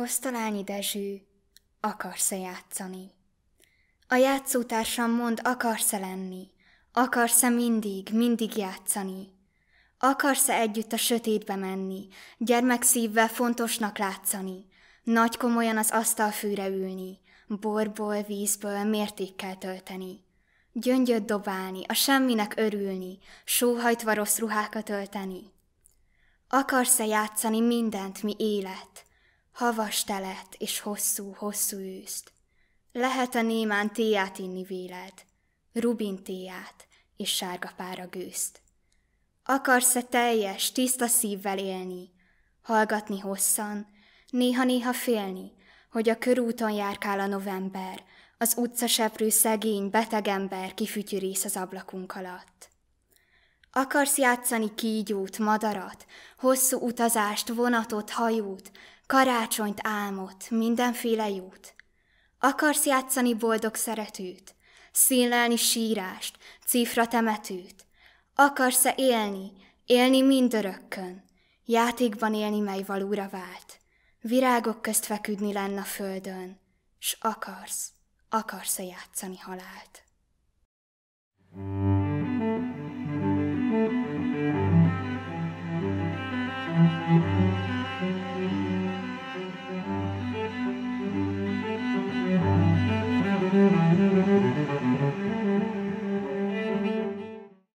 Kosztolányi Dezső, akarsz-e játszani? A játszótársam mond, akarsz-e lenni? Akarsz-e mindig, mindig játszani? Akarsz-e együtt a sötétbe menni, gyermekszívvel fontosnak látszani? Nagy komolyan az asztal fűre ülni, borból, vízből, mértékkel tölteni. Gyöngyöt dobálni, a semminek örülni, sóhajtva rossz ruhákat ölteni. Akarsz-e játszani mindent, mi élet? havas telet és hosszú-hosszú őszt. Lehet a némán téját inni véled, rubin téját és sárga pára gőzt. Akarsz-e teljes, tiszta szívvel élni, hallgatni hosszan, néha-néha félni, hogy a körúton járkál a november, az seprő szegény, beteg ember kifütyűrész az ablakunk alatt. Akarsz játszani kígyót, madarat, hosszú utazást, vonatot, hajót, karácsonyt álmot, mindenféle jót. Akarsz játszani boldog szeretőt, színlelni sírást, cifra temetőt. Akarsz-e élni, élni mindörökkön, játékban élni, mely valóra vált. Virágok közt feküdni lenne a földön, s akarsz, akarsz-e játszani halált.